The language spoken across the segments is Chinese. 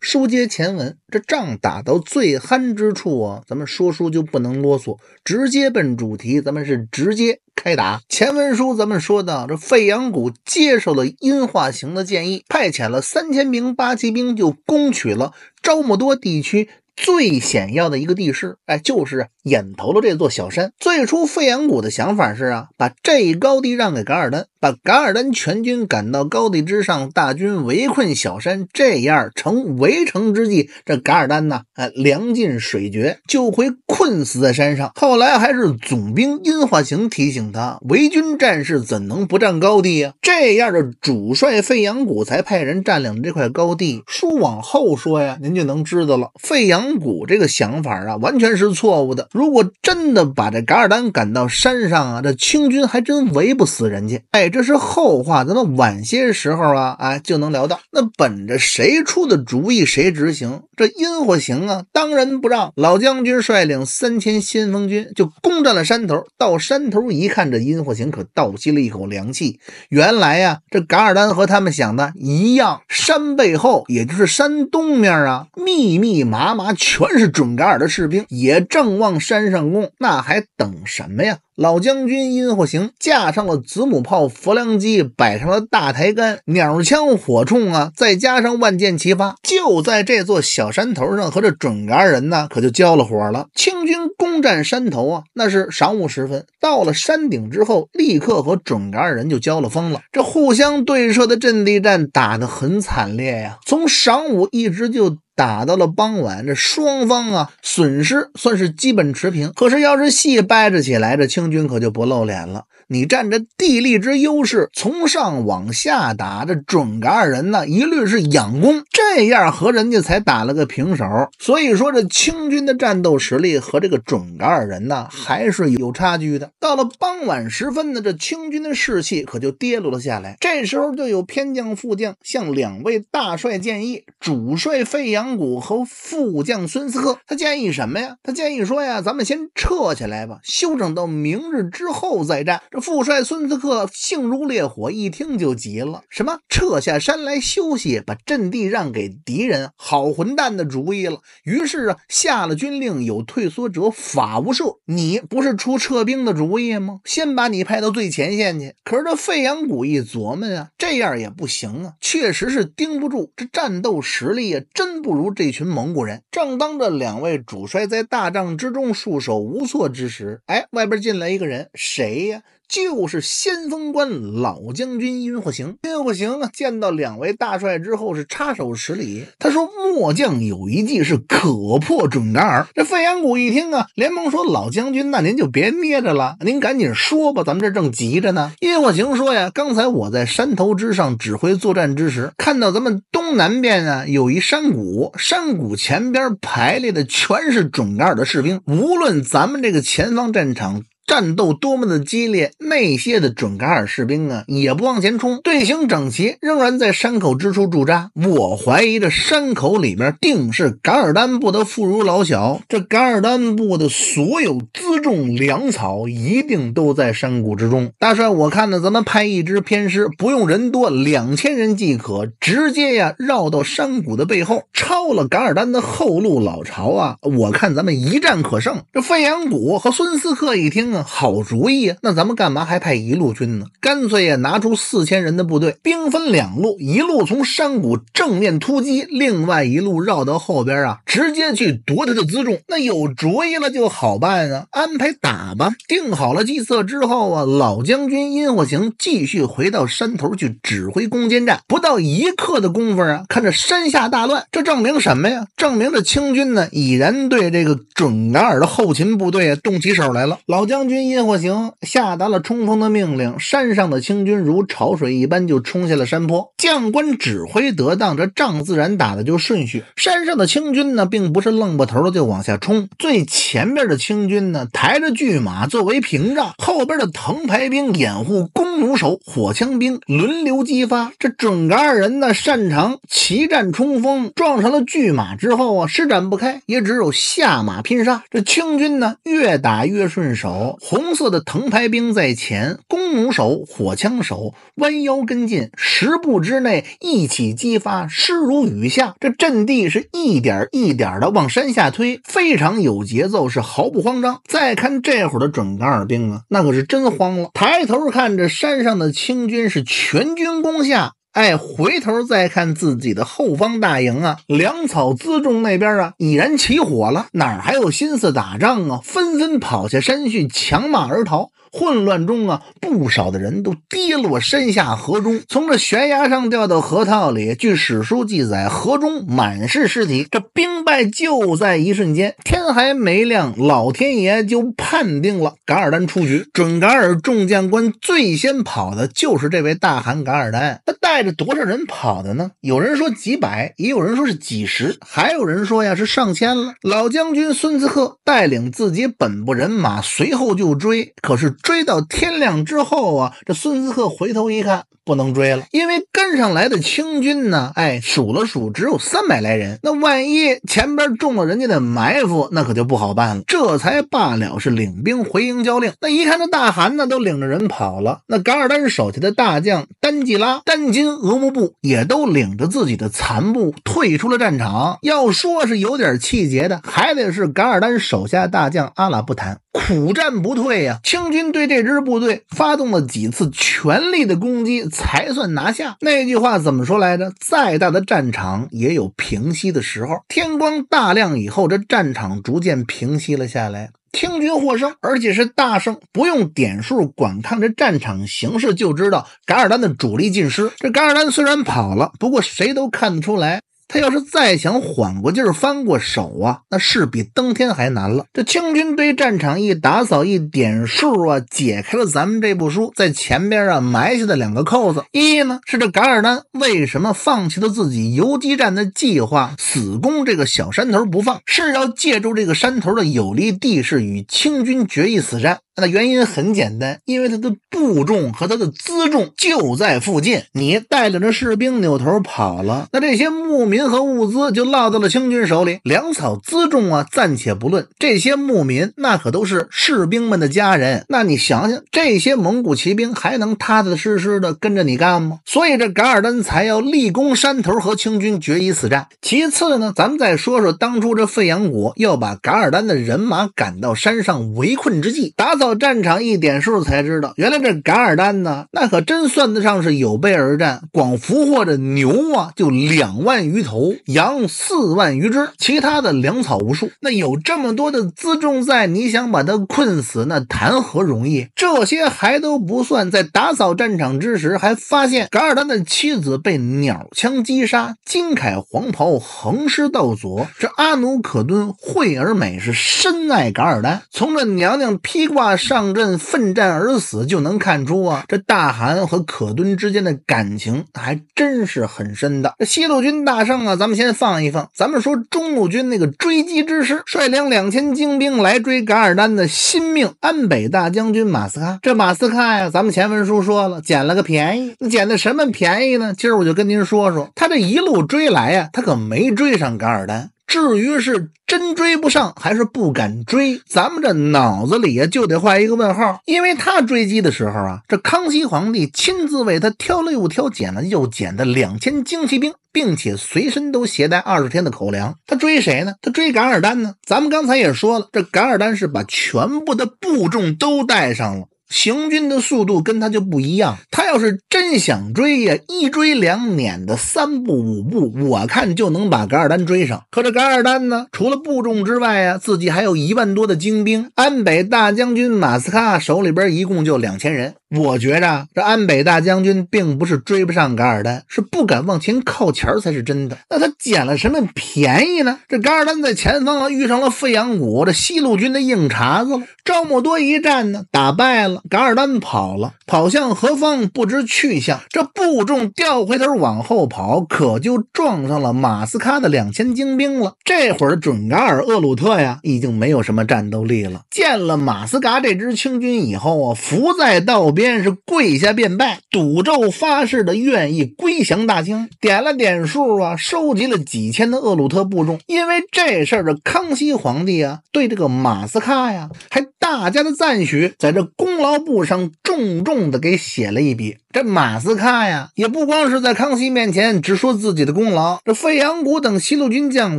书接前文，这仗打到最酣之处啊，咱们说书就不能啰嗦，直接奔主题。咱们是直接开打。前文书咱们说到，这费扬古接受了殷化行的建议，派遣了三千名八旗兵，就攻取了招募多地区。最险要的一个地势，哎，就是眼头的这座小山。最初费扬古的想法是啊，把这一高地让给噶尔丹，把噶尔丹全军赶到高地之上，大军围困小山，这样成围城之计。这噶尔丹呢，哎，粮尽水绝，就会困死在山上。后来还是总兵殷化行提醒他，围军战士怎能不占高地呀？这样的主帅费扬古才派人占领这块高地。书往后说呀，您就能知道了。费扬。蒙古这个想法啊，完全是错误的。如果真的把这噶尔丹赶到山上啊，这清军还真围不死人家。哎，这是后话，咱们晚些时候啊，哎就能聊到。那本着谁出的主意谁执行，这阴火行啊，当仁不让老将军率领三千先锋军就攻占了山头。到山头一看，这阴火行可倒吸了一口凉气。原来呀，这噶尔丹和他们想的一样，山背后也就是山东面啊，密密麻麻。全是准噶尔的士兵，也正往山上攻，那还等什么呀？老将军殷祸行，架上了子母炮、佛梁机，摆上了大抬杆、鸟枪、火铳啊，再加上万箭齐发，就在这座小山头上和这准噶尔人呢，可就交了火了。清军攻占山头啊，那是晌午时分，到了山顶之后，立刻和准噶尔人就交了锋了。这互相对射的阵地战打得很惨烈呀，从晌午一直就打到了傍晚。这双方啊，损失算是基本持平。可是要是细掰扯起来，这清军可就不露脸了。你占着地利之优势，从上往下打，这准噶尔人呢，一律是仰攻，这样和人家才打了个平手。所以说，这清军的战斗实力和这个准噶尔人呢，还是有差距的。到了傍晚时分呢，这清军的士气可就跌落了下来。这时候就有偏将副将向两位大帅建议，主帅费扬古和副将孙策，他建议什么呀？他建议说呀，咱们先撤起来吧，休整到明日之后再战。副帅孙思克性如烈火，一听就急了：“什么撤下山来休息，把阵地让给敌人？好混蛋的主意了！”于是啊，下了军令：“有退缩者，法无赦。”你不是出撤兵的主意吗？先把你派到最前线去。可是这费扬古一琢磨啊，这样也不行啊，确实是盯不住，这战斗实力啊，真不如这群蒙古人。正当这两位主帅在大帐之中束手无措之时，哎，外边进来一个人，谁呀？就是先锋官老将军殷霍行，殷霍行啊，见到两位大帅之后是插手施礼。他说：“末将有一计，是可破准噶尔。”这费扬古一听啊，连忙说：“老将军，那您就别捏着了，您赶紧说吧，咱们这正急着呢。”殷霍行说呀：“刚才我在山头之上指挥作战之时，看到咱们东南边啊有一山谷，山谷前边排列的全是准噶尔的士兵，无论咱们这个前方战场。”战斗多么的激烈，那些的准噶尔士兵啊，也不往前冲，队形整齐，仍然在山口之处驻扎。我怀疑这山口里边定是噶尔丹部的妇孺老小，这噶尔丹部的所有辎重粮草一定都在山谷之中。大帅，我看呢，咱们派一支偏师，不用人多，两千人即可，直接呀绕到山谷的背后，抄了噶尔丹的后路老巢啊！我看咱们一战可胜。这费扬古和孙思克一听啊。好主意啊！那咱们干嘛还派一路军呢？干脆呀拿出四千人的部队，兵分两路，一路从山谷正面突击，另外一路绕到后边啊，直接去夺他的辎重。那有主意了就好办啊，安排打吧。定好了计策之后啊，老将军殷火行继续回到山头去指挥攻坚战。不到一刻的功夫啊，看着山下大乱，这证明什么呀？证明这清军呢已然对这个准噶尔的后勤部队动起手来了。老将军殷火行下达了冲锋的命令，山。上的清军如潮水一般就冲下了山坡，将官指挥得当，这仗自然打的就顺序。山上的清军呢，并不是愣过头就往下冲，最前边的清军呢，抬着巨马作为屏障，后边的藤牌兵掩护弓弩手、火枪兵轮流激发。这准噶尔人呢，擅长骑战冲锋，撞上了巨马之后啊，施展不开，也只有下马拼杀。这清军呢，越打越顺手，红色的藤牌兵在前，弓弩手。火枪手弯腰跟进，十步之内一起击发，势如雨下。这阵地是一点一点的往山下推，非常有节奏，是毫不慌张。再看这会儿的准噶尔兵啊，那可是真慌了。抬头看着山上的清军是全军攻下，哎，回头再看自己的后方大营啊，粮草辎重那边啊已然起火了，哪还有心思打仗啊？纷纷跑下山去，强马而逃。混乱中啊，不少的人都跌落身下河中，从这悬崖上掉到河套里。据史书记载，河中满是尸体。这兵败就在一瞬间，天还没亮，老天爷就判定了噶尔丹出局。准噶尔众将官最先跑的就是这位大汗噶尔丹，他带着多少人跑的呢？有人说几百，也有人说是几十，还有人说呀是上千了。老将军孙思克带领自己本部人马随后就追，可是。追到天亮之后啊，这孙思克回头一看，不能追了，因为跟上来的清军呢，哎，数了数只有三百来人。那万一前边中了人家的埋伏，那可就不好办了。这才罢了，是领兵回营交令。那一看这大汗呢，都领着人跑了。那噶尔丹手下的大将丹吉拉、丹金、额木部也都领着自己的残部退出了战场。要说是有点气节的，还得是噶尔丹手下大将阿喇布坦，苦战不退呀，清军。对这支部队发动了几次全力的攻击，才算拿下。那句话怎么说来着？再大的战场也有平息的时候。天光大亮以后，这战场逐渐平息了下来，清军获胜，而且是大胜。不用点数，光看这战场形势就知道，噶尔丹的主力尽失。这噶尔丹虽然跑了，不过谁都看得出来。他要是再想缓过劲儿、翻过手啊，那是比登天还难了。这清军对战场一打扫、一点数啊，解开了咱们这部书在前边啊埋下的两个扣子。一呢，是这噶尔丹为什么放弃了自己游击战的计划，死攻这个小山头不放，是要借助这个山头的有利地势与清军决一死战。那原因很简单，因为他的部众和他的辎重就在附近。你带领着士兵扭头跑了，那这些牧民。民和物资就落到了清军手里，粮草辎重啊，暂且不论，这些牧民那可都是士兵们的家人。那你想想，这些蒙古骑兵还能踏踏实实的跟着你干吗？所以这噶尔丹才要立功山头和清军决一死战。其次呢，咱们再说说当初这费扬古要把噶尔丹的人马赶到山上围困之际，打扫战场一点数才知道，原来这噶尔丹呢，那可真算得上是有备而战，光俘获这牛啊就两万余。头羊四万余只，其他的粮草无数。那有这么多的辎重在，你想把他困死，那谈何容易？这些还都不算，在打扫战场之时，还发现噶尔丹的妻子被鸟枪击杀，金铠黄袍横尸道左。这阿努可敦惠而美是深爱噶尔丹，从这娘娘披挂上阵奋战而死就能看出啊，这大汗和可敦之间的感情还真是很深的。这西路军大胜。啊，咱们先放一放。咱们说中路军那个追击之师，率领两千精兵来追噶尔丹的新命安北大将军马斯卡。这马斯卡呀，咱们前文书说了，捡了个便宜。你捡的什么便宜呢？今儿我就跟您说说，他这一路追来呀，他可没追上噶尔丹。至于是真追不上还是不敢追，咱们这脑子里呀就得画一个问号。因为他追击的时候啊，这康熙皇帝亲自为他挑了又挑拣了又拣的两千精骑兵，并且随身都携带二十天的口粮。他追谁呢？他追噶尔丹呢？咱们刚才也说了，这噶尔丹是把全部的部众都带上了。行军的速度跟他就不一样，他要是真想追呀，一追两撵的，三步五步，我看就能把噶尔丹追上。可这噶尔丹呢，除了部众之外啊，自己还有一万多的精兵，安北大将军马斯卡手里边一共就两千人。我觉着这安北大将军并不是追不上噶尔丹，是不敢往前靠前才是真的。那他捡了什么便宜呢？这噶尔丹在前方啊遇上了费扬古这西路军的硬茬子了。默多一战呢，打败了噶尔丹，跑了，跑向何方不知去向。这部众掉回头往后跑，可就撞上了马斯喀的两千精兵了。这会儿准噶尔厄鲁特呀已经没有什么战斗力了。见了马斯喀这支清军以后啊，伏在道。便是跪下便拜，赌咒发誓的愿意归降大清，点了点数啊，收集了几千的厄鲁特部众。因为这事儿，这康熙皇帝啊，对这个马斯喀呀还大家的赞许，在这功劳簿上重重的给写了一笔。这马斯喀呀，也不光是在康熙面前只说自己的功劳。这费扬古等西路军将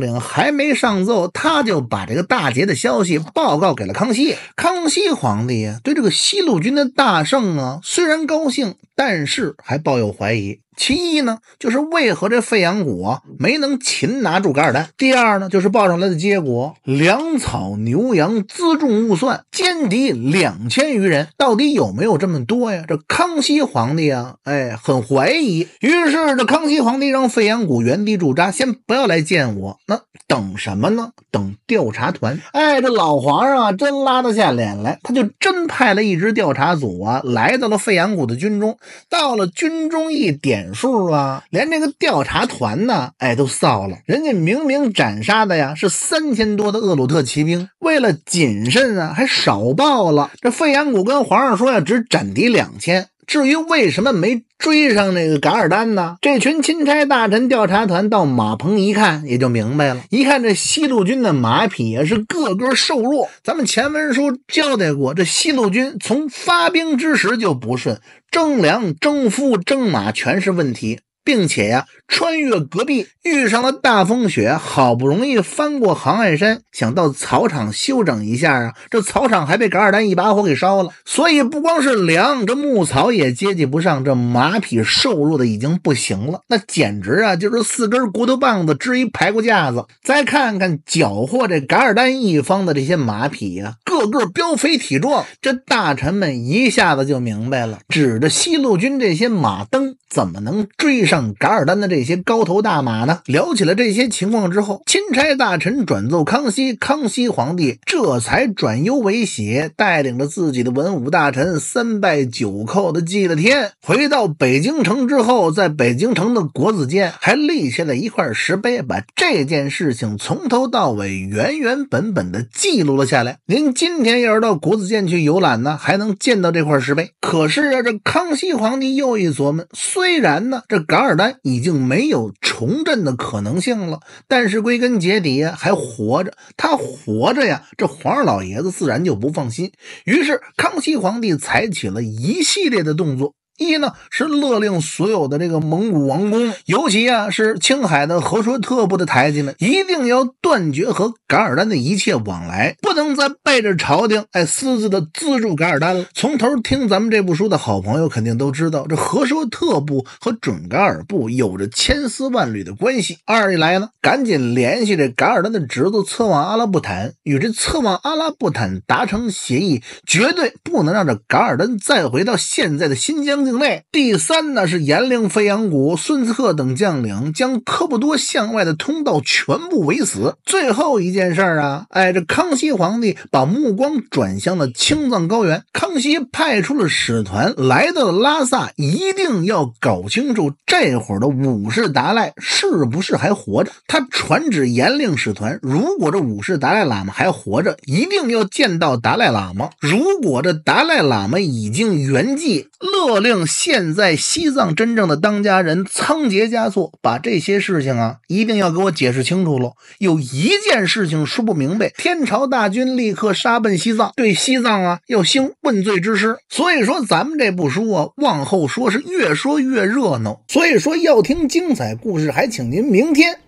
领还没上奏，他就把这个大捷的消息报告给了康熙。康熙皇帝呀，对这个西路军的大胜啊，虽然高兴，但是还抱有怀疑。其一呢，就是为何这费扬谷啊没能擒拿住噶尔丹？第二呢，就是报上来的结果，粮草牛羊辎重物算，歼敌两千余人，到底有没有这么多呀？这康熙皇帝啊，哎，很怀疑。于是这康熙皇帝让费扬谷原地驻扎，先不要来见我。那等什么呢？等调查团。哎，这老皇上啊，真拉得下脸来，他就真派了一支调查组啊，来到了费扬古的军中。到了军中一点。数啊，连这个调查团呢，哎，都臊了。人家明明斩杀的呀是三千多的厄鲁特骑兵，为了谨慎啊，还少报了。这费扬古跟皇上说呀，只斩敌两千。至于为什么没追上那个噶尔丹呢？这群钦差大臣调查团到马棚一看，也就明白了一看这西路军的马匹也是个个瘦弱。咱们前文书交代过，这西路军从发兵之时就不顺，征粮、征夫、征马全是问题。并且呀，穿越戈壁，遇上了大风雪，好不容易翻过杭爱山，想到草场休整一下啊，这草场还被噶尔丹一把火给烧了，所以不光是粮，这牧草也接济不上，这马匹瘦弱的已经不行了，那简直啊就是四根骨头棒子支一排骨架子。再看看缴获这噶尔丹一方的这些马匹呀，个个膘肥体壮，这大臣们一下子就明白了，指着西路军这些马蹬怎么能追上噶尔丹的这些高头大马呢？聊起了这些情况之后，钦差大臣转奏康熙，康熙皇帝这才转忧为喜，带领着自己的文武大臣三拜九叩的祭了天。回到北京城之后，在北京城的国子监还立下了一块石碑，把这件事情从头到尾原原本本的记录了下来。您今天要是到国子监去游览呢，还能见到这块石碑。可是啊，这康熙皇帝又一琢磨。虽然呢，这噶尔丹已经没有重振的可能性了，但是归根结底呀，还活着。他活着呀，这皇上老爷子自然就不放心。于是，康熙皇帝采取了一系列的动作。一呢是勒令所有的这个蒙古王公，尤其啊是青海的和硕特部的台吉们，一定要断绝和噶尔丹的一切往来，不能再背着朝廷哎私自的资助噶尔丹了。从头听咱们这部书的好朋友肯定都知道，这和硕特部和准噶尔部有着千丝万缕的关系。二一来呢，赶紧联系这噶尔丹的侄子策妄阿拉布坦，与这策妄阿拉布坦达成协议，绝对不能让这噶尔丹再回到现在的新疆。境内第三呢是严令飞扬谷，孙策等将领将科布多向外的通道全部围死。最后一件事儿啊，哎，这康熙皇帝把目光转向了青藏高原，康熙派出了使团来到了拉萨，一定要搞清楚这会儿的五世达赖是不是还活着。他传旨严令使团，如果这五世达赖喇嘛还活着，一定要见到达赖喇嘛；如果这达赖喇嘛已经圆寂，勒令。令现在西藏真正的当家人仓颉嘉措把这些事情啊，一定要给我解释清楚喽。有一件事情说不明白，天朝大军立刻杀奔西藏，对西藏啊要兴问罪之师。所以说咱们这部书啊，往后说是越说越热闹。所以说要听精彩故事，还请您明天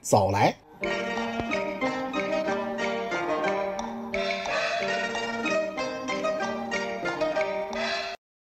早来。